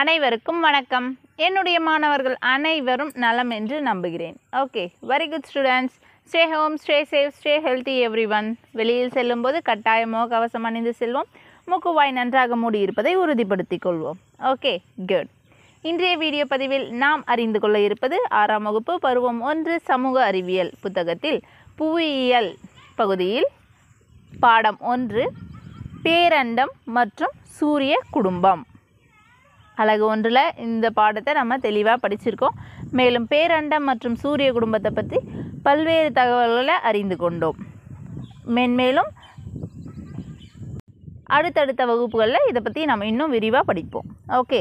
அனைவருக்கும் வணக்கம் என்னுடைய மாணவர்கள் அனைவரும் நலம் என்று நம்புகிறேன் okay very good students stay home stay safe stay healthy everyone வெளியில் செல்லும்போது கட்டாயமோ கவசம் அணிந்து செல்வோம் மூக்குவாய் நன்றாக மூடியிருப்பதை உறுதிப்படுத்திக் கொள்வோம் ஓகே குட் இன்றைய வீடியோ பதிவில் நாம் அறிந்து கொள்ள இருப்பது ஆறாம் வகுப்பு பருவம் ஒன்று சமூக அறிவியல் புத்தகத்தில் புவியியல் பகுதியில் பாடம் ஒன்று பேரண்டம் மற்றும் சூரிய குடும்பம் அழகு ஒன்றில் இந்த பாடத்தை நம்ம தெளிவாக படிச்சிருக்கோம் மேலும் பேரண்டம் மற்றும் சூரிய குடும்பத்தை பற்றி பல்வேறு தகவல்களை அறிந்து கொண்டோம் மென்மேலும் அடுத்தடுத்த வகுப்புகளில் இதை பற்றி நம்ம இன்னும் விரிவாக படிப்போம் ஓகே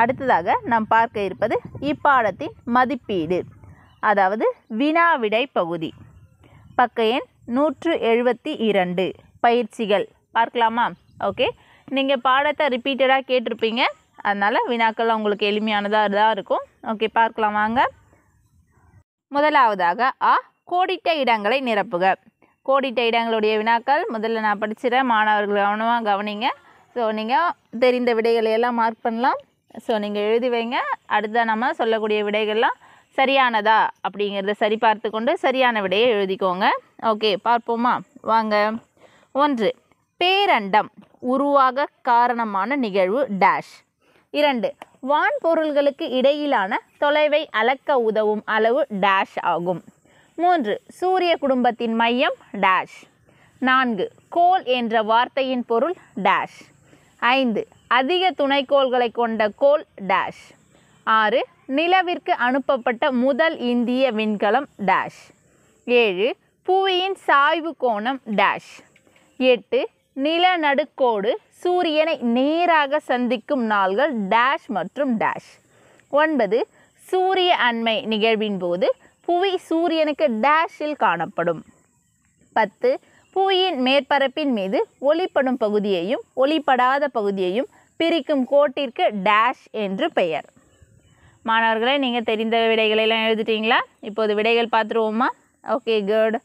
அடுத்ததாக நாம் பார்க்க இருப்பது இப்பாடத்தின் மதிப்பீடு அதாவது வினாவிடை பகுதி பக்க எண் நூற்று எழுபத்தி இரண்டு பயிற்சிகள் பார்க்கலாமா ஓகே நீங்கள் பாடத்தை ரிப்பீட்டடாக கேட்டிருப்பீங்க அதனால் வினாக்கள்லாம் உங்களுக்கு எளிமையானதாக தான் இருக்கும் ஓகே பார்க்கலாம் வாங்க முதலாவதாக ஆ கோடிட்ட இடங்களை நிரப்புக கோடிட்ட இடங்களுடைய வினாக்கள் முதல்ல நான் படிச்சுறேன் மாணவர்கள் கவனமாக கவனிங்க ஸோ நீங்கள் தெரிந்த விடைகளை எல்லாம் மார்க் பண்ணலாம் ஸோ நீங்கள் எழுதி வைங்க அடுத்த நம்ம சொல்லக்கூடிய விடைகள்லாம் சரியானதா அப்படிங்கிறத சரி பார்த்து கொண்டு சரியான விடையை எழுதிக்கோங்க ஓகே பார்ப்போமா வாங்க ஒன்று பேரண்டம் உருவாக காரணமான நிகழ்வு டேஷ் இரண்டு வான்பொருள்களுக்கு இடையிலான தொலைவை அளக்க உதவும் அளவு டேஷ் ஆகும் மூன்று சூரிய குடும்பத்தின் மையம் டேஷ் நான்கு கோல் என்ற வார்த்தையின் பொருள் டேஷ் ஐந்து அதிக துணைக்கோள்களை கொண்ட கோல் டேஷ் ஆறு நிலவிற்கு அனுப்பப்பட்ட முதல் இந்திய விண்கலம் டேஷ் ஏழு புவியின் சாய்வு கோணம் டேஷ் எட்டு நிலநடுக்கோடு சூரியனை நேராக சந்திக்கும் நாள்கள் டேஷ் மற்றும் டேஷ் ஒன்பது சூரிய அண்மை நிகழ்வின் போது புவி சூரியனுக்கு டேஷில் காணப்படும் பத்து புவியின் மேற்பரப்பின் மீது ஒளிப்படும் பகுதியையும் ஒளிப்படாத பகுதியையும் பிரிக்கும் கோட்டிற்கு டேஷ் என்று பெயர் மாணவர்களே நீங்கள் தெரிந்த விடைகளெல்லாம் எழுதிட்டீங்களா இப்போது விடைகள் பார்த்துருவோமா ஓகே குட்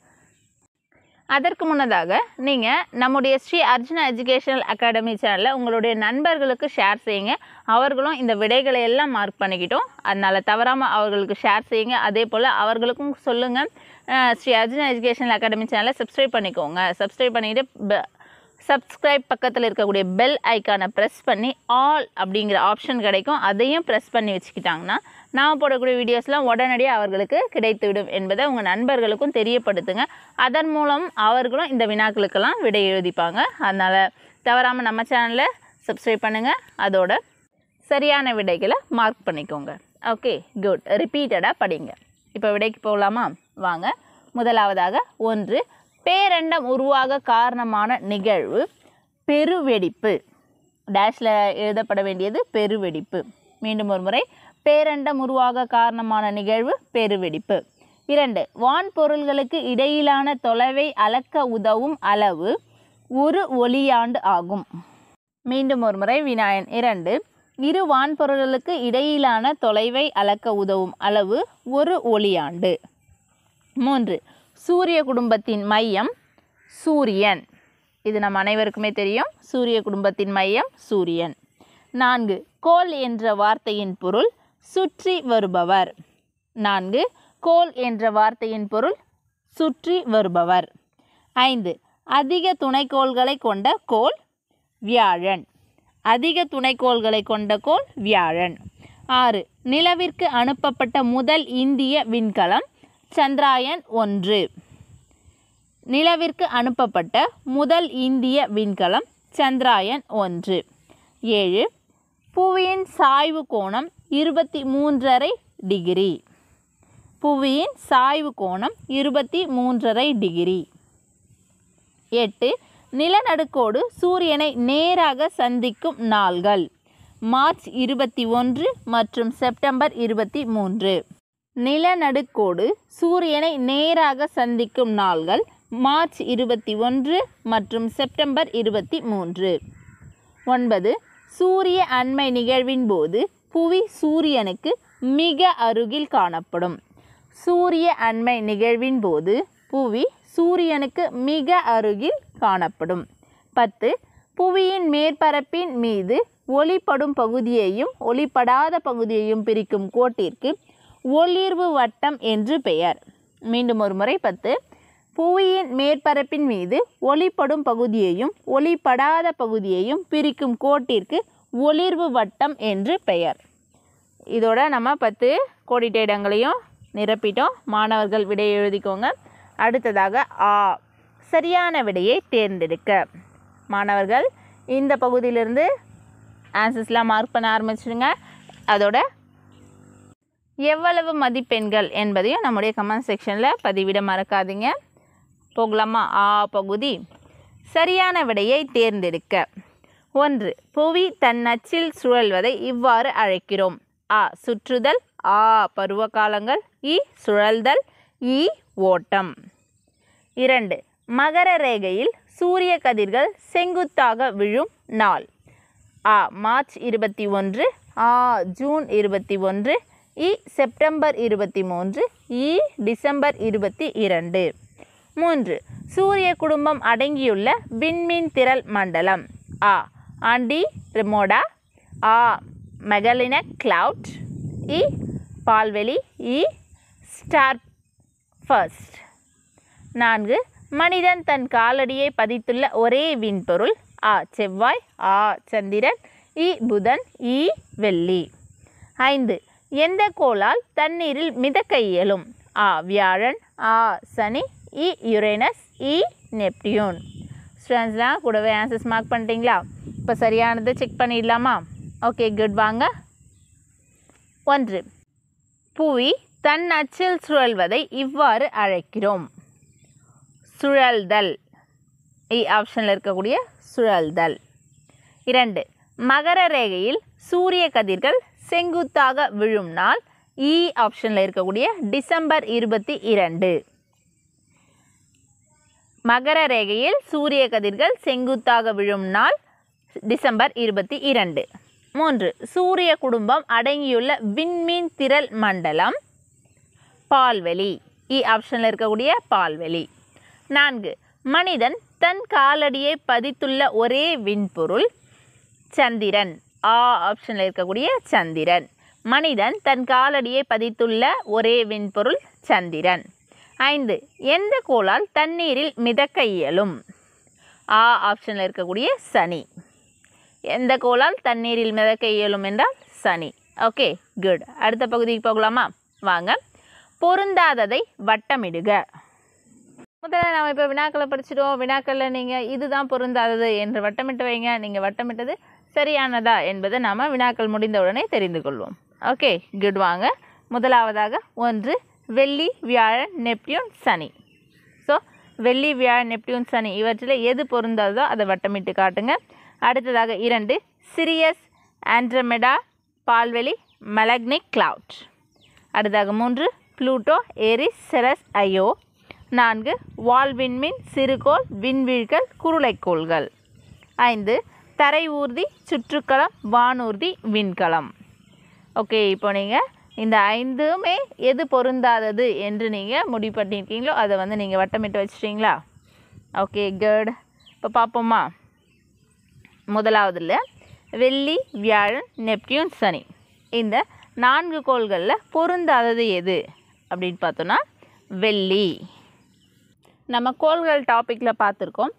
அதற்கு முன்னதாக நீங்கள் நம்முடைய ஸ்ரீ அர்ஜுனா எஜுகேஷனல் அகாடமி சேனலில் உங்களுடைய நண்பர்களுக்கு ஷேர் செய்யுங்க அவர்களும் இந்த விடைகளை எல்லாம் மார்க் பண்ணிக்கிட்டோம் அதனால் தவறாமல் அவர்களுக்கு ஷேர் செய்யுங்க அதே போல் அவர்களுக்கும் சொல்லுங்கள் ஸ்ரீ அர்ஜுனா எஜுகேஷனல் அகாடமி சேனலை சப்ஸ்கிரைப் பண்ணிக்கோங்க சப்ஸ்கிரைப் பண்ணிக்கிட்டு சப்ஸ்கிரைப் பக்கத்தில் இருக்கக்கூடிய பெல் ஐக்கானை ப்ரெஸ் பண்ணி ஆல் அப்படிங்கிற ஆப்ஷன் கிடைக்கும் அதையும் ப்ரெஸ் பண்ணி வச்சுக்கிட்டாங்கன்னா நான் போடக்கூடிய வீடியோஸ்லாம் உடனடியாக அவர்களுக்கு கிடைத்துவிடும் என்பதை உங்கள் நண்பர்களுக்கும் தெரியப்படுத்துங்க அதன் மூலம் அவர்களும் இந்த வினாக்களுக்கெல்லாம் விடை எழுதிப்பாங்க அதனால் தவறாமல் நம்ம சேனலை சப்ஸ்கிரைப் பண்ணுங்கள் அதோட சரியான விடைகளை மார்க் பண்ணிக்கோங்க ஓகே குட் ரிப்பீட்டடாக படிங்க இப்போ விடைக்கு போகலாமா வாங்க முதலாவதாக ஒன்று பேரண்டம் உருவாக காரணமான நிகழ்வு பெருவெடிப்பு டேஷில் எழுதப்பட வேண்டியது பெருவெடிப்பு மீண்டும் ஒரு முறை பேரண்டம் உருவாக காரணமான நிகழ்வு பெருவெடிப்பு இரண்டு வான்பொருள்களுக்கு இடையிலான தொலைவை அளக்க உதவும் அளவு ஒரு ஒளியாண்டு ஆகும் மீண்டும் ஒரு முறை விநாயன் இரண்டு இரு வான்பொருள்களுக்கு இடையிலான தொலைவை அளக்க உதவும் அளவு ஒரு ஒளியாண்டு மூன்று சூரிய குடும்பத்தின் மையம் சூரியன் இது நம் அனைவருக்குமே தெரியும் சூரிய குடும்பத்தின் மையம் சூரியன் நான்கு கோல் என்ற வார்த்தையின் பொருள் சுற்றி வருபவர் நான்கு கோல் என்ற வார்த்தையின் பொருள் சுற்றி வருபவர் ஐந்து அதிக துணைக்கோள்களை கொண்ட கோல் வியாழன் அதிக துணைக்கோள்களை கொண்ட கோல் வியாழன் ஆறு நிலவிற்கு அனுப்பப்பட்ட முதல் இந்திய விண்கலம் சந்திராயன் ஒன்று நிலவிற்கு அனுப்பப்பட்ட முதல் இந்திய விண்கலம் சந்திராயன் ஒன்று ஏழு புவியின் சாய்வு கோணம் இருபத்தி மூன்றரை டிகிரி புவியின் சாய்வு கோணம் இருபத்தி மூன்றரை டிகிரி எட்டு நிலநடுக்கோடு சூரியனை நேராக சந்திக்கும் நாள்கள் மார்ச் இருபத்தி ஒன்று மற்றும் செப்டம்பர் இருபத்தி மூன்று நிலநடுக்கோடு சூரியனை நேராக சந்திக்கும் நாள்கள் மார்ச் இருபத்தி ஒன்று மற்றும் செப்டம்பர் இருபத்தி மூன்று ஒன்பது சூரிய அண்மை நிகழ்வின் போது புவி சூரியனுக்கு மிக அருகில் காணப்படும் சூரிய அண்மை நிகழ்வின் போது புவி சூரியனுக்கு மிக அருகில் காணப்படும் பத்து புவியின் மேற்பரப்பின் மீது ஒளிப்படும் பகுதியையும் ஒளிப்படாத பகுதியையும் பிரிக்கும் கோட்டிற்கு ஒளிர்வு வட்டம் என்று பெயர் மீண்டும் ஒரு முறை பத்து புவியின் மேற்பரப்பின் மீது ஒளிப்படும் பகுதியையும் ஒளிப்படாத பகுதியையும் பிரிக்கும் கோட்டிற்கு ஒளிர்வு வட்டம் என்று பெயர் இதோட நம்ம பத்து கோடிட்ட இடங்களையும் நிரப்பிட்டோம் மாணவர்கள் விடையை எழுதிக்கோங்க அடுத்ததாக ஆ சரியான விடையை தேர்ந்தெடுக்க மாணவர்கள் இந்த பகுதியிலிருந்து ஆன்சர்ஸ்லாம் மார்க் பண்ண ஆரம்பிச்சுடுங்க அதோட எவ்வளவு மதிப்பெண்கள் என்பதையும் நம்முடைய கமெண்ட் செக்ஷனில் பதிவிட மறக்காதீங்க போகலாமா ஆ பகுதி சரியான விடையை தேர்ந்தெடுக்க ஒன்று புவி தன் நச்சில் சுழல்வதை இவ்வாறு அழைக்கிறோம் ஆ சுற்றுதல் ஆ பருவ காலங்கள் இ சுழல்தல் இ ஓட்டம் இரண்டு மகர ரேகையில் சூரிய கதிர்கள் செங்குத்தாக விழும் நாள் ஆ மார்ச் இருபத்தி ஒன்று ஆ ஜூன் இருபத்தி ஒன்று இ செப்டம்பர் இருபத்தி மூன்று இ டிசம்பர் இருபத்தி இரண்டு மூன்று சூரிய குடும்பம் அடங்கியுள்ள விண்மீன் திரள் மண்டலம் ஆ ஆண்டி ரிமோடா ஆ மெகலின கிளவுட் இ பால்வெளி இ ஸ்டார் ஃபர்ஸ்ட் நான்கு மனிதன் தன் காலடியை பதித்துள்ள ஒரே விண்பொருள் ஆ செவ்வாய் ஆ சந்திரன் இ புதன் இ வெள்ளி ஐந்து எந்த கோளால் தண்ணீரில் மிதக்க இயலும் ஆ வியாழன் ஆ சனி இ யுரேனஸ் இ நெப்டியூன் ஸ்டூடெண்ட்ஸ்லாம் கூடவே ஆன்சர்ஸ் மார்க் பண்ணிட்டீங்களா இப்போ சரியானது செக் பண்ணிடலாமா ஓகே குட் வாங்க ஒன்று புவி தன் அச்சில் சுழல்வதை இவ்வாறு அழைக்கிறோம் சுழல்தல் இ ஆப்ஷனில் இருக்கக்கூடிய சுழல்தல் இரண்டு மகர ரேகையில் சூரிய கதிர்கள் செங்குத்தாக விழும் நாள் இ e ஆப்ஷனில் இருக்கக்கூடிய டிசம்பர் இருபத்தி இரண்டு மகர ரேகையில் சூரிய கதிர்கள் செங்குத்தாக விழும் நாள் டிசம்பர் இருபத்தி இரண்டு மூன்று சூரிய குடும்பம் அடங்கியுள்ள விண்மீன் திரள் மண்டலம் பால்வெளி இ e ஆப்ஷனில் இருக்கக்கூடிய பால்வெளி நான்கு மனிதன் தன் காலடியை பதித்துள்ள ஒரே விண்பொருள் சந்திரன் ஆ ஆப்ஷனில் இருக்கக்கூடிய சந்திரன் மனிதன் தன் காலடியை பதித்துள்ள ஒரே விண்பொருள் சந்திரன் ஐந்து எந்த கோளால் தண்ணீரில் மிதக்க இயலும் ஆ ஆப்ஷனில் இருக்கக்கூடிய சனி எந்த கோளால் தண்ணீரில் மிதக்க இயலும் என்றால் சனி ஓகே குட் அடுத்த பகுதிக்கு போகலாமா வாங்க பொருந்தாததை வட்டமிடுக முதல்ல நம்ம இப்போ வினாக்களை படிச்சிட்டோம் வினாக்களில் நீங்கள் இதுதான் பொருந்தாதது என்று வட்டமிட்டு வைங்க நீங்கள் வட்டமிட்டது சரியானதா என்பதை நாம் வினாக்கள் முடிந்தவுடனே தெரிந்து கொள்வோம் ஓகே குட் வாங்க முதலாவதாக ஒன்று வெள்ளி வியாழன் நெப்டியூன் சனி ஸோ வெள்ளி வியாழன் நெப்டியூன் சனி இவற்றில் எது பொருந்தாதோ அதை வட்டமிட்டு காட்டுங்க அடுத்ததாக இரண்டு சிரியஸ் ஆண்ட்ரமெடா பால்வெளி மலக்னிக் கிளவுட் அடுத்ததாக மூன்று ப்ளூட்டோ ஏரிஸ் செரஸ் ஐயோ நான்கு வால்வின்மின் சிறுகோள் விண்வீழ்கள் குருளைக்கோள்கள் ஐந்து தரை ஊர்தி சுற்றுக்களம் வானூர்தி விண்கலம் ஓகே இப்போ நீங்கள் இந்த ஐந்துமே எது பொருந்தாதது என்று நீங்கள் முடிவு பண்ணியிருக்கீங்களோ அதை வந்து நீங்கள் வட்டமிட்டு வச்சிட்டிங்களா ஓகே குட் இப்போ பார்ப்போமா முதலாவதில் வெள்ளி வியாழன் நெப்டியூன் சனி இந்த நான்கு கோள்களில் பொருந்தாதது எது அப்படின்னு பார்த்தோன்னா வெள்ளி நம்ம கோள்கள் டாப்பிக்கில் பார்த்துருக்கோம்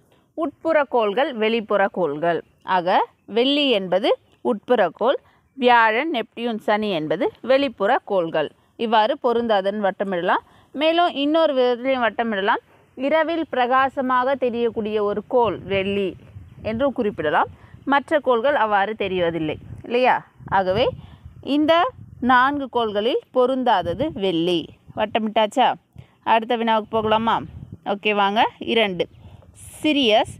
உட்புற கோள்கள் வெளிப்புற கோள்கள் ஆக வெள்ளி என்பது உட்புற கோள் வியாழன் நெப்டியூன் சனி என்பது வெளிப்புற கோள்கள் இவ்வாறு பொருந்தாதன் வட்டமிடலாம் மேலும் இன்னொரு விதத்திலையும் வட்டமிடலாம் இரவில் பிரகாசமாக தெரியக்கூடிய ஒரு கோள் வெள்ளி என்றும் குறிப்பிடலாம் மற்ற கோள்கள் அவ்வாறு தெரிவதில்லை இல்லையா ஆகவே இந்த நான்கு கோள்களில் பொருந்தாதது வெள்ளி வட்டமிட்டாச்சா அடுத்த வினாவுக்கு போகலாமா ஓகே வாங்க இரண்டு சிரியஸ்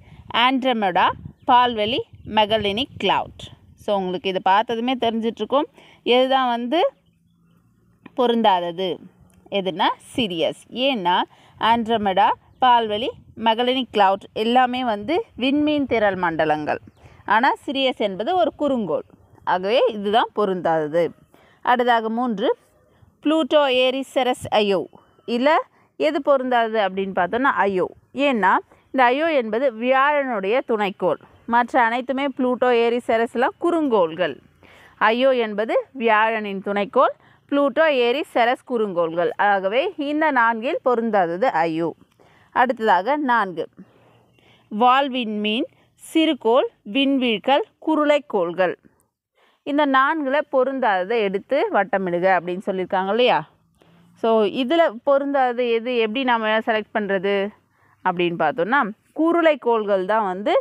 ஆண்ட்ரமெடா பால்வெளி மெகலினிக் கிளவுட் ஸோ உங்களுக்கு இதை பார்த்ததுமே தெரிஞ்சிட்ருக்கோம் இதுதான் வந்து பொருந்தாதது எதுனா சிரியஸ் ஏன்னா ஆண்ட்ரமெடா பால்வெளி மெகலினிக் கிளவுட் எல்லாமே வந்து விண்மீன் திரள் மண்டலங்கள் ஆனால் சிரியஸ் என்பது ஒரு குறுங்கோள் ஆகவே இதுதான் பொருந்தாதது அடுத்தாக மூன்று ப்ளூட்டோ ஏரிசெரஸ் ஐயோ இல்லை எது பொருந்தாது அப்படின்னு பார்த்தோன்னா ஐயோ ஏன்னா இந்த ஐயோ என்பது வியாழனுடைய துணைக்கோள் மற்ற அனைத்துமே ப்ளூட்டோ ஏரி செரஸ்லாம் குறுங்கோள்கள் ஐயோ என்பது வியாழனின் துணைக்கோள் ப்ளூட்டோ ஏரி செரஸ் குறுங்கோள்கள் ஆகவே இந்த நான்கில் பொருந்தாதது ஐயோ அடுத்ததாக நான்கு வால்வின் மீன் சிறுகோள் விண்வீழ்கள் குருளைக்கோள்கள் இந்த நான்கில் பொருந்தாததை எடுத்து வட்டமிடுக அப்படின்னு சொல்லியிருக்காங்க இல்லையா ஸோ இதில் பொருந்தாதது எது எப்படி நாம் செலக்ட் பண்ணுறது அப்படின்னு பார்த்தோன்னா குருளை கோள்கள் தான் வந்து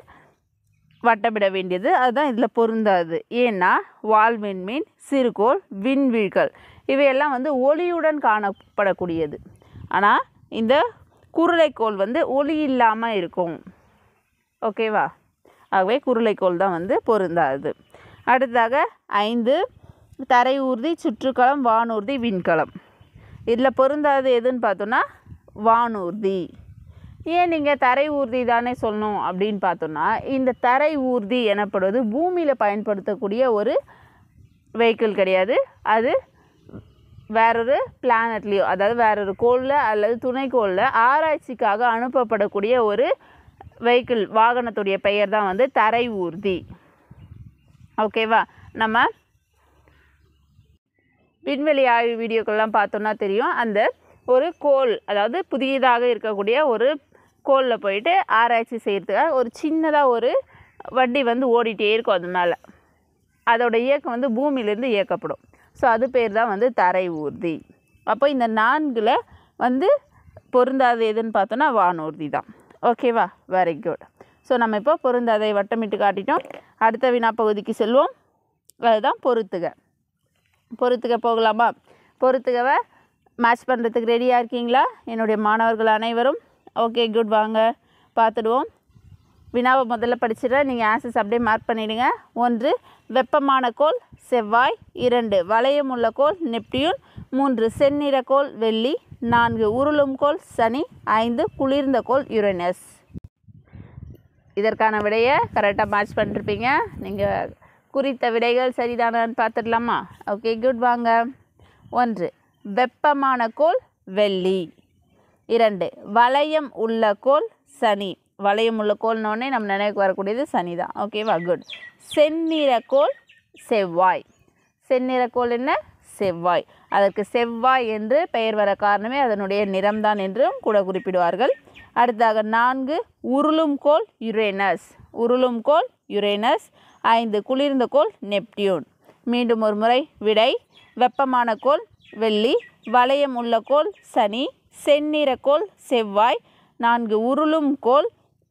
வட்டமிட வேண்டியது அதுதான் இதில் பொருந்தாது ஏன்னா விண்மீன் சிறுகோள் விண்வீழ்கள் இவையெல்லாம் வந்து ஒளியுடன் காணப்படக்கூடியது ஆனால் இந்த குருளைக்கோள் வந்து ஒளி இல்லாமல் இருக்கும் ஓகேவா ஆகவே குருளைக்கோள் தான் வந்து பொருந்தாது அடுத்ததாக ஐந்து தரை ஊர்தி சுற்றுக்களம் வானூர்தி விண்கலம் இதில் பொருந்தாது எதுன்னு பார்த்தோன்னா வானூர்தி ஏன் நீங்கள் தரை ஊர்தி தானே சொல்லணும் அப்படின்னு பார்த்தோன்னா இந்த தரை ஊர்தி எனப்படுவது பூமியில் பயன்படுத்தக்கூடிய ஒரு வெஹிக்கிள் கிடையாது அது வேறொரு பிளானட்லேயோ அதாவது வேறொரு கோளில் அல்லது துணைக்கோளில் ஆராய்ச்சிக்காக அனுப்பப்படக்கூடிய ஒரு வெஹிக்கிள் வாகனத்துடைய பெயர் தான் வந்து தரை ஊர்தி ஓகேவா நம்ம விண்வெளி ஆய்வு வீடியோக்கள்லாம் பார்த்தோன்னா தெரியும் அந்த ஒரு கோல் அதாவது புதியதாக இருக்கக்கூடிய ஒரு கோலில் போயிட்டு ஆராய்ச்சி செய்கிறதுக்காக ஒரு சின்னதாக ஒரு வண்டி வந்து ஓடிட்டே இருக்கும் அது மேலே அதோடய இயக்கம் வந்து பூமியிலேருந்து இயக்கப்படும் ஸோ அது பேர் தான் வந்து தரை ஊர்தி அப்போ இந்த நான்கில் வந்து பொருந்தாது எதுன்னு பார்த்தோன்னா வானூர்தி தான் ஓகேவா வெரி குட் ஸோ நம்ம இப்போ பொருந்தாதை வட்டமிட்டு காட்டிட்டோம் அடுத்த வினா பகுதிக்கு செல்வோம் அதுதான் பொறுத்துக பொறுத்துக போகலாமா பொறுத்துகவை மேட்ச் பண்ணுறதுக்கு ரெடியாக இருக்கீங்களா என்னுடைய மாணவர்கள் அனைவரும் ஓகே குட் வாங்க பார்த்துடுவோம் வினாவை முதல்ல படிச்சிடறேன் நீங்கள் ஆன்சர்ஸ் அப்படியே மார்க் பண்ணிவிடுங்க ஒன்று வெப்பமான கோள் செவ்வாய் இரண்டு வளையம் உள்ள கோள் நெப்டியூன் மூன்று செந்நிற கோள் வெள்ளி நான்கு உருளும் கோள் சனி ஐந்து குளிர்ந்த கோள் யுரேனஸ் இதற்கான விடையை கரெக்டாக மேட்ச் பண்ணிருப்பீங்க நீங்கள் குறித்த விடைகள் சரிதானான்னு பார்த்துடலாமா ஓகே குட் வாங்க ஒன்று வெப்பமான கோள் வெள்ளி இரண்டு வளையம் உள்ள கோள் சனி வளையம் உள்ள கோல்னோடனே நம்ம நினைவுக்கு வரக்கூடியது சனி தான் ஓகேவா குட் செந்நிறக்கோள் செவ்வாய் செந்நிறக்கோள் என்ன செவ்வாய் அதற்கு செவ்வாய் என்று பெயர் வர காரணமே அதனுடைய நிறம்தான் என்றும் கூட குறிப்பிடுவார்கள் அடுத்தாக நான்கு உருளும் கோல் யுரேனஸ் உருளும் கோல் யுரேனஸ் ஐந்து குளிர்ந்த கோல் நெப்டியூன் மீண்டும் ஒரு முறை விடை வெப்பமான கோல் வெள்ளி வளையம் உள்ள கோல் சனி செந்நிறக்கோள் செவ்வாய் நான்கு உருளும் கோள்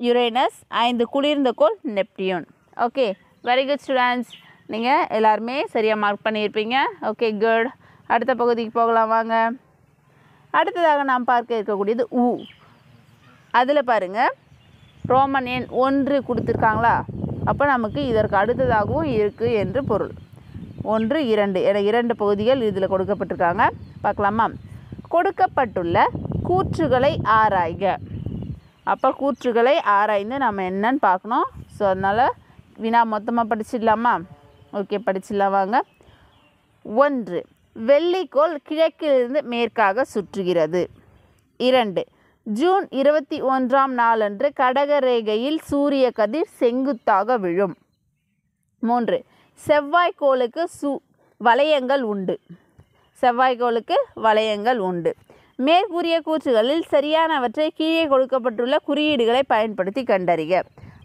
யுரேனஸ் ஐந்து குளிர்ந்த கோள் Neptune okay very good students நீங்கள் எல்லாருமே சரியாக மார்க் பண்ணியிருப்பீங்க ஓகே குட் அடுத்த பகுதிக்கு போகலாம் வாங்க அடுத்ததாக நாம் பார்க்க இருக்கக்கூடியது ஊ அதில் பாருங்கள் ரோமன் எண் ஒன்று கொடுத்துருக்காங்களா அப்போ நமக்கு இதற்கு அடுத்ததாகவும் இருக்குது என்று பொருள் ஒன்று இரண்டு என இரண்டு பகுதிகள் இதில் கொடுக்கப்பட்டிருக்காங்க பார்க்கலாமா கொடுக்கப்பட்டுள்ள கூற்றுகளை ஆராய்க அப்போ கூற்றுகளை ஆராய்ந்து நம்ம என்னன்னு பார்க்கணும் ஸோ அதனால் வினா மொத்தமாக படிச்சிடலாமா ஓகே படிச்சிடலாம் வாங்க ஒன்று வெள்ளிக்கோள் கிழக்கிலிருந்து மேற்காக சுற்றுகிறது இரண்டு ஜூன் இருபத்தி ஒன்றாம் நாளன்று கடகரேகையில் சூரிய கதிர் செங்குத்தாக விழும் மூன்று செவ்வாய்க்கோளுக்கு சு வளையங்கள் உண்டு செவ்வாய்க்கோளுக்கு வளையங்கள் உண்டு மேற்கூறிய கூற்றுகளில் சரியானவற்றை கீழே கொடுக்கப்பட்டுள்ள குறியீடுகளை பயன்படுத்தி கண்டறிக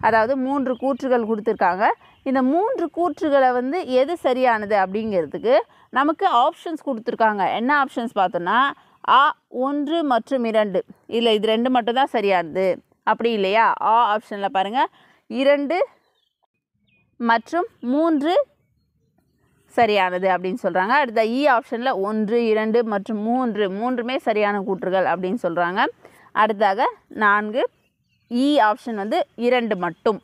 அதாவது மூன்று கூற்றுகள் கொடுத்துருக்காங்க இந்த மூன்று கூற்றுகளை வந்து எது சரியானது அப்படிங்கிறதுக்கு நமக்கு ஆப்ஷன்ஸ் கொடுத்துருக்காங்க என்ன ஆப்ஷன்ஸ் பார்த்தோன்னா ஆ ஒன்று மற்றும் இரண்டு இல்லை இது ரெண்டு மட்டும்தான் சரியானது அப்படி இல்லையா ஆ ஆப்ஷனில் பாருங்கள் இரண்டு மற்றும் மூன்று சரியானது அப்படின்னு சொல்கிறாங்க அடுத்த இ e ஆப்ஷனில் ஒன்று இரண்டு மற்றும் மூன்று மூன்றுமே சரியான கூற்றுகள் அப்படின்னு சொல்கிறாங்க அடுத்தாக நான்கு இ e ஆப்ஷன் வந்து இரண்டு மட்டும்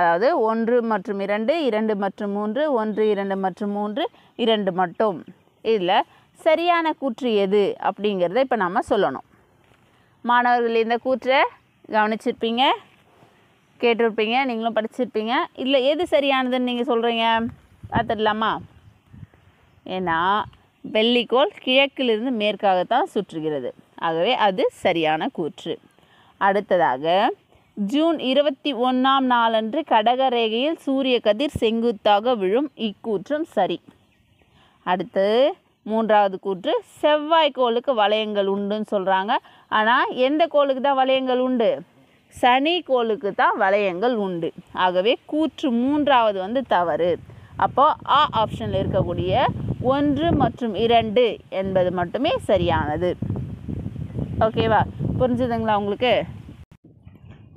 அதாவது ஒன்று மற்றும் இரண்டு இரண்டு மற்றும் மூன்று ஒன்று இரண்டு மற்றும் மூன்று இரண்டு மட்டும் இதில் சரியான கூற்று எது அப்படிங்கிறத இப்போ நம்ம சொல்லணும் மாணவர்கள் இந்த கூற்றை கவனிச்சிருப்பீங்க கேட்டிருப்பீங்க நீங்களும் படிச்சிருப்பீங்க இல்லை எது சரியானதுன்னு நீங்கள் சொல்கிறீங்க பார்த்துடலாமா ஏன்னா வெள்ளிக்கோள் கிழக்கிலிருந்து மேற்காகத்தான் சுற்றுகிறது ஆகவே அது சரியான கூற்று அடுத்ததாக ஜூன் இருபத்தி ஒன்றாம் நாளன்று கடக ரேகையில் சூரிய கதிர் செங்குத்தாக விழும் இக்கூற்றும் சரி அடுத்து மூன்றாவது கூற்று செவ்வாய் கோளுக்கு வளையங்கள் உண்டுன்னு சொல்கிறாங்க ஆனால் எந்த கோளுக்கு தான் வளையங்கள் உண்டு சனி கோளுக்கு தான் வளையங்கள் உண்டு ஆகவே கூற்று மூன்றாவது வந்து தவறு அப்போது ஆ ஆப்ஷனில் இருக்கக்கூடிய ஒன்று மற்றும் இரண்டு என்பது மட்டுமே சரியானது ஓகேவா புரிஞ்சுதுங்களா உங்களுக்கு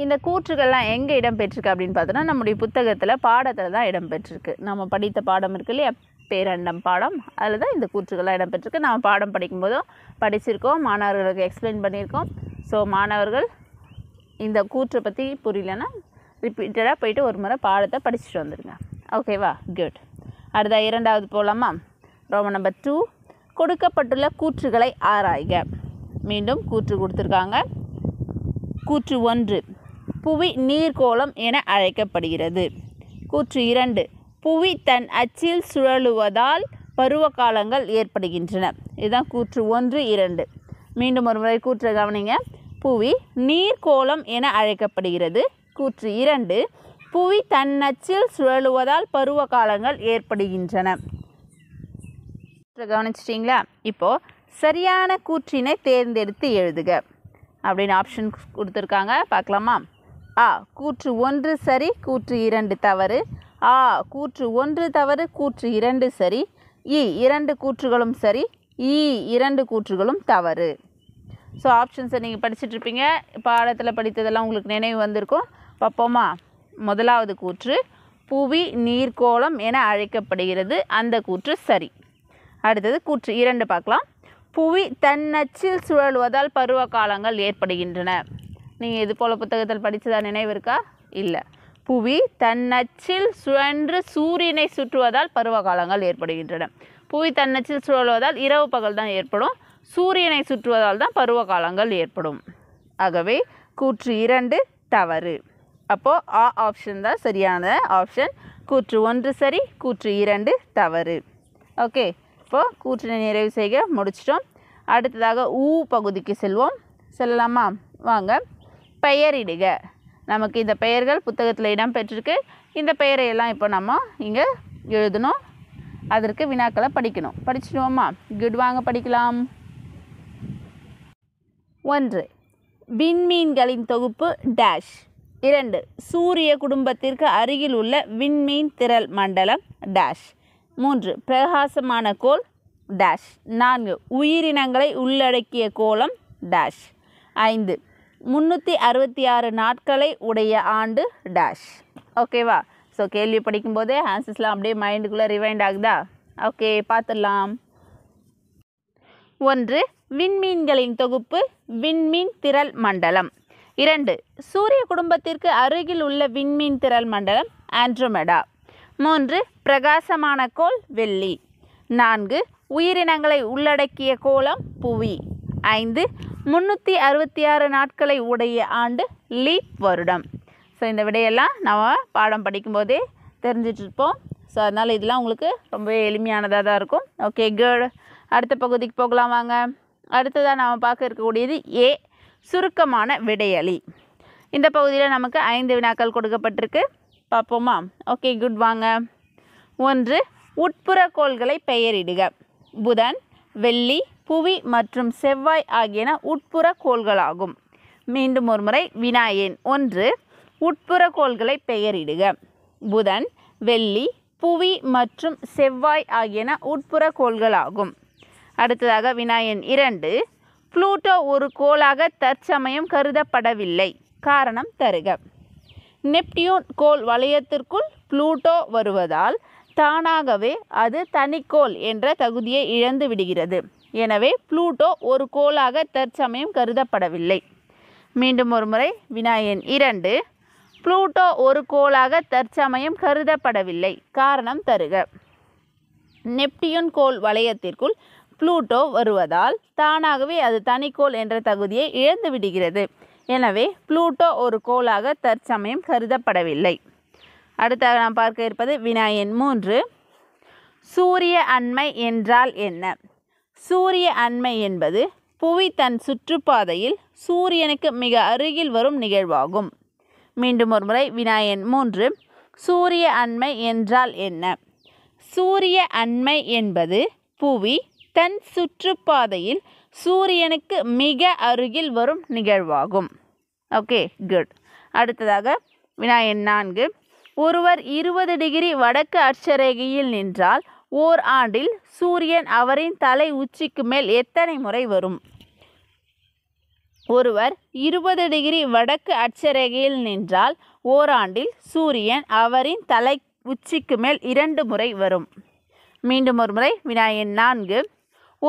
இந்த கூற்றுகள்லாம் எங்கே இடம்பெற்றிருக்கு அப்படின்னு பார்த்தோன்னா நம்முடைய புத்தகத்தில் பாடத்தில் தான் இடம்பெற்றிருக்கு நம்ம படித்த பாடம் இருக்கு இல்லையா பேரண்டம் பாடம் அதில் தான் இந்த கூற்றுகள்லாம் இடம்பெற்றிருக்கு நம்ம பாடம் படிக்கும்போதும் படிச்சிருக்கோம் மாணவர்களுக்கு எக்ஸ்பிளைன் பண்ணியிருக்கோம் ஸோ மாணவர்கள் இந்த கூற்றை பற்றி புரியலன்னா ரிப்பீட்டடாக போயிட்டு ஒரு முறை பாடத்தை படிச்சுட்டு வந்துடுங்க ஓகேவா குட் அடுத்த இரண்டாவது போலாமா ரோம நம்பர் டூ கொடுக்கப்பட்டுள்ள கூற்றுகளை ஆராய்க மீண்டும் கூற்று கொடுத்துருக்காங்க கூற்று ஒன்று புவி நீர்கோளம் என அழைக்கப்படுகிறது கூற்று இரண்டு புவி தன் அச்சில் சுழலுவதால் பருவ காலங்கள் ஏற்படுகின்றன இதுதான் கூற்று ஒன்று இரண்டு மீண்டும் ஒரு முறை கூற்று கவனிங்க புவி நீர்கோளம் என அழைக்கப்படுகிறது கூற்று இரண்டு புவி தன்னச்சில் சுழலுவதால் பருவ காலங்கள் ஏற்படுகின்றன கவனிச்சிட்டிங்களா இப்போது சரியான கூற்றினை தேர்ந்தெடுத்து எழுதுக அப்படின்னு ஆப்ஷன் கொடுத்துருக்காங்க பார்க்கலாமா ஆ கூற்று ஒன்று சரி கூற்று இரண்டு தவறு ஆ கூற்று ஒன்று தவறு கூற்று இரண்டு சரி இ இரண்டு கூற்றுகளும் சரி இ இரண்டு கூற்றுகளும் தவறு ஸோ ஆப்ஷன்ஸை நீங்கள் படிச்சுட்ருப்பீங்க பாடத்தில் படித்ததெல்லாம் உங்களுக்கு நினைவு வந்திருக்கும் பார்ப்போமா முதலாவது கூற்று புவி நீர்க்கோளம் என அழைக்கப்படுகிறது அந்த கூற்று சரி அடுத்தது கூற்று இரண்டு பார்க்கலாம் புவி தன்னச்சில் சுழலுவதால் பருவ காலங்கள் ஏற்படுகின்றன நீங்கள் இது போல் புத்தகத்தில் படித்ததா நினைவு இருக்கா இல்லை புவி தன்னச்சில் சுழன்று சூரியனை சுற்றுவதால் பருவ காலங்கள் ஏற்படுகின்றன புவி தன்னச்சில் சுழலுவதால் இரவு பகல் தான் ஏற்படும் சூரியனை சுற்றுவதால் தான் பருவ காலங்கள் ஏற்படும் ஆகவே கூற்று இரண்டு தவறு அப்போது ஆ ஆப்ஷன் தான் சரியான ஆப்ஷன் கூற்று ஒன்று சரி கூற்று இரண்டு தவறு ஓகே இப்போது கூற்றினை நிறைவு செய்ய முடிச்சிட்டோம் அடுத்ததாக ஊ பகுதிக்கு செல்வோம் செல்லலாமா வாங்க பெயரிடுக நமக்கு இந்த பெயர்கள் புத்தகத்தில் இடம் பெற்றிருக்கு இந்த பெயரையெல்லாம் இப்போ நம்ம இங்கே எழுதணும் அதற்கு வினாக்களை படிக்கணும் படிச்சுடுவோமா குட் வாங்க படிக்கலாம் ஒன்று விண்மீன்களின் தொகுப்பு டேஷ் இரண்டு சூரிய குடும்பத்திற்கு அருகில் உள்ள விண்மீன் திரள் மண்டலம் டேஷ் மூன்று பிரகாசமான கோல் டேஷ் நான்கு உயிரினங்களை உள்ளடக்கிய கோலம் டேஷ் ஐந்து முந்நூற்றி அறுபத்தி ஆறு நாட்களை உடைய ஆண்டு டேஷ் ஓகேவா ஸோ கேள்வி படிக்கும்போதே ஆன்சர்ஸ்லாம் அப்படியே மைண்டுக்குள்ளே ரிவைண்ட் ஆகுதா ஓகே பார்த்துடலாம் ஒன்று விண்மீன்களின் தொகுப்பு விண்மீன் திரள் மண்டலம் இரண்டு சூரிய குடும்பத்திற்கு அருகில் உள்ள விண்மீன் திரள் மண்டலம் ஆண்ட்ரோமெடா மூன்று பிரகாசமான கோள் வெள்ளி நான்கு உயிரினங்களை உள்ளடக்கிய கோலம் புவி ஐந்து முந்நூற்றி அறுபத்தி ஆறு நாட்களை உடைய ஆண்டு லீப் வருடம் ஸோ இந்த விடையெல்லாம் நம்ம பாடம் படிக்கும்போதே தெரிஞ்சிட்ருப்போம் ஸோ அதனால் இதெல்லாம் உங்களுக்கு ரொம்பவே எளிமையானதாக தான் இருக்கும் ஓகே குட் அடுத்த பகுதிக்கு போகலாம் வாங்க அடுத்ததாக நாம் பார்க்க இருக்கக்கூடியது ஏ சுருக்கமான விடையளி இந்த பகுதியில் நமக்கு ஐந்து வினாக்கள் கொடுக்கப்பட்டிருக்கு பார்ப்போமா ஓகே குட் வாங்க ஒன்று உட்புற கோள்களை பெயரிடுக புதன் வெள்ளி புவி மற்றும் செவ்வாய் ஆகியன உட்புற கோள்களாகும் மீண்டும் ஒரு முறை விநாயன் ஒன்று உட்புற கோள்களை பெயரிடுக புதன் வெள்ளி புவி மற்றும் செவ்வாய் ஆகியன உட்புற கோள்களாகும் அடுத்ததாக வினா இரண்டு புளூட்டோ ஒரு கோளாக தற்சமயம் கருதப்படவில்லை காரணம் தருக நெப்டியூன் கோள் வளையத்திற்குள் புளூட்டோ வருவதால் தானாகவே அது தனிக்கோள் என்ற தகுதியை இழந்து விடுகிறது எனவே புளூட்டோ ஒரு கோளாக தற்சமயம் கருதப்படவில்லை மீண்டும் ஒரு முறை வினாயன் இரண்டு புளூட்டோ ஒரு கோளாக தற்சமயம் கருதப்படவில்லை காரணம் தருக நெப்டியூன் கோள் வளையத்திற்குள் புளூட்டோ வருவதால் தானாகவே அது தனிக்கோள் என்ற தகுதியை இழந்து விடுகிறது எனவே புளூட்டோ ஒரு கோளாக தற்சமயம் கருதப்படவில்லை அடுத்தாக நாம் பார்க்க இருப்பது வினாயன் மூன்று சூரிய அண்மை என்றால் என்ன சூரிய அண்மை என்பது புவி தன் சுற்றுப்பாதையில் சூரியனுக்கு மிக அருகில் வரும் நிகழ்வாகும் மீண்டும் ஒரு முறை வினாயன் மூன்று சூரிய அண்மை என்றால் என்ன சூரிய அண்மை என்பது புவி தன் சுற்றுப்பாதையில் சூரியனுக்கு மிக அருகில் வரும் நிகழ்வாகும் ஓகே குட் அடுத்ததாக வினாயன் நான்கு ஒருவர் இருபது டிகிரி வடக்கு அட்சரேகையில் நின்றால் ஓர் ஆண்டில் சூரியன் அவரின் தலை உச்சிக்கு மேல் எத்தனை முறை வரும் ஒருவர் இருபது டிகிரி வடக்கு அட்சரேகையில் நின்றால் ஓராண்டில் சூரியன் அவரின் தலை உச்சிக்கு மேல் இரண்டு முறை வரும் மீண்டும் ஒரு முறை வினாயன் நான்கு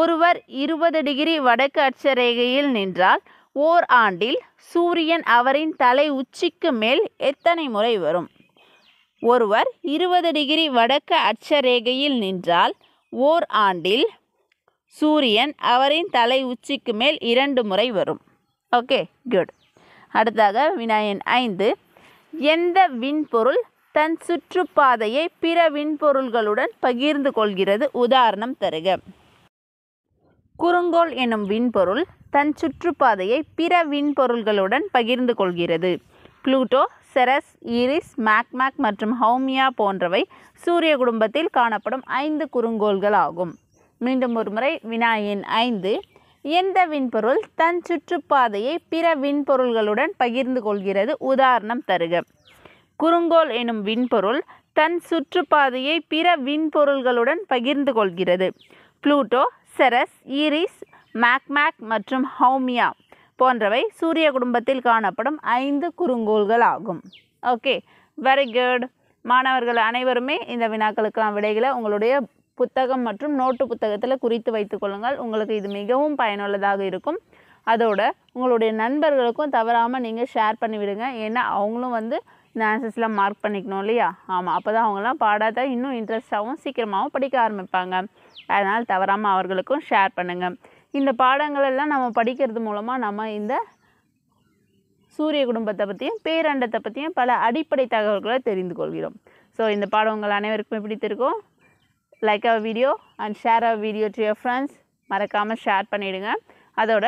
ஒருவர் இருபது டிகிரி வடக்கு அட்சரேகையில் நின்றால் ஓர் ஆண்டில் சூரியன் அவரின் தலை உச்சிக்கு மேல் எத்தனை முறை வரும் ஒருவர் இருபது டிகிரி வடக்கு அட்சரேகையில் நின்றால் ஓர் ஆண்டில் சூரியன் அவரின் தலை உச்சிக்கு மேல் இரண்டு முறை வரும் ஓகே குட் அடுத்தாக வினாயன் ஐந்து எந்த விண்பொருள் தன் சுற்றுப்பாதையை பிற விண்பொருள்களுடன் பகிர்ந்து கொள்கிறது உதாரணம் தருக குறுங்கோல் எனும் விண்பொருள் தன் சுற்றுப்பாதையை பிற விண்பொருள்களுடன் பகிர்ந்து கொள்கிறது புளூட்டோ செரஸ் ஈரிஸ் மேக்மேக் மற்றும் ஹவுமியா போன்றவை சூரிய குடும்பத்தில் காணப்படும் ஐந்து குறுங்கோள்கள் ஆகும் மீண்டும் ஒரு முறை வினாயின் ஐந்து எந்த விண்பொருள் தன் சுற்றுப்பாதையை பிற விண்பொருள்களுடன் பகிர்ந்து கொள்கிறது உதாரணம் தருக குறுங்கோல் எனும் விண்பொருள் தன் சுற்றுப்பாதையை பிற விண்பொருள்களுடன் பகிர்ந்து கொள்கிறது புளூட்டோ செரஸ் ஈரிஸ் மேக்மேக் மற்றும் ஹவுமியா போன்றவை சூரிய குடும்பத்தில் காணப்படும் ஐந்து குறுங்கோள்கள் ஆகும் ஓகே வெரி குட் மாணவர்கள் அனைவருமே இந்த வினாக்களுக்கான விடைகளை உங்களுடைய புத்தகம் மற்றும் நோட்டு புத்தகத்தில் குறித்து வைத்துக்கொள்ளுங்கள் உங்களுக்கு இது மிகவும் பயனுள்ளதாக இருக்கும் அதோட உங்களுடைய நண்பர்களுக்கும் தவறாமல் நீங்கள் ஷேர் பண்ணிவிடுங்க ஏன்னா அவங்களும் வந்து இந்த ஆன்சர்ஸ்லாம் மார்க் பண்ணிக்கணும் இல்லையா ஆமாம் அப்போ தான் அவங்களாம் பாடாத இன்னும் இன்ட்ரெஸ்ட்டாகவும் சீக்கிரமாகவும் படிக்க ஆரம்பிப்பாங்க அதனால் தவறாமல் அவர்களுக்கும் ஷேர் பண்ணுங்கள் இந்த பாடங்களெல்லாம் நம்ம படிக்கிறது மூலமாக நம்ம இந்த சூரிய குடும்பத்தை பற்றியும் பேரண்டத்தை பற்றியும் பல அடிப்படை தகவல்களை தெரிந்து கொள்கிறோம் ஸோ இந்த பாடம் உங்கள் அனைவருக்கும் பிடித்திருக்கும் like our video and share our video to your friends மறக்காமல் ஷேர் பண்ணிவிடுங்க அதோட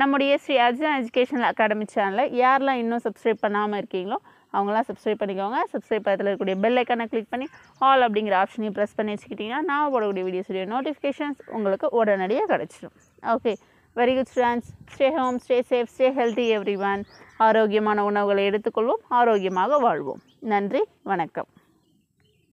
நம்முடைய ஸ்ரீ அர்ஜுன் எஜுகேஷனல் அகாடமி சேனலில் யாரெல்லாம் இன்னும் சப்ஸ்கிரைப் பண்ணாமல் இருக்கீங்களோ அவங்களாம் சப்ஸ்கிரைப் பண்ணிக்கோங்க சப்ஸ்கிரைப் பக்கத்தில் இருக்கக்கூடிய பெல் ஐக்கானை கிளிக் பண்ணி ஆல் அப்படிங்கிற ஆப்ஷனையும் ப்ரெஸ் பண்ணி வச்சுக்கிட்டிங்கன்னா நான் போடக்கூடிய வீடியோஸுடைய நோட்டிஃபிகேஷன்ஸ் உங்களுக்கு உடனடியாக கிடச்சிடும் okay very good students stay home stay safe stay healthy everyone ஆரோக்கியமான உணவுகளை எடுத்துக்கொள்வோம் ஆரோக்கியமாக வாழ்வோம் நன்றி வணக்கம்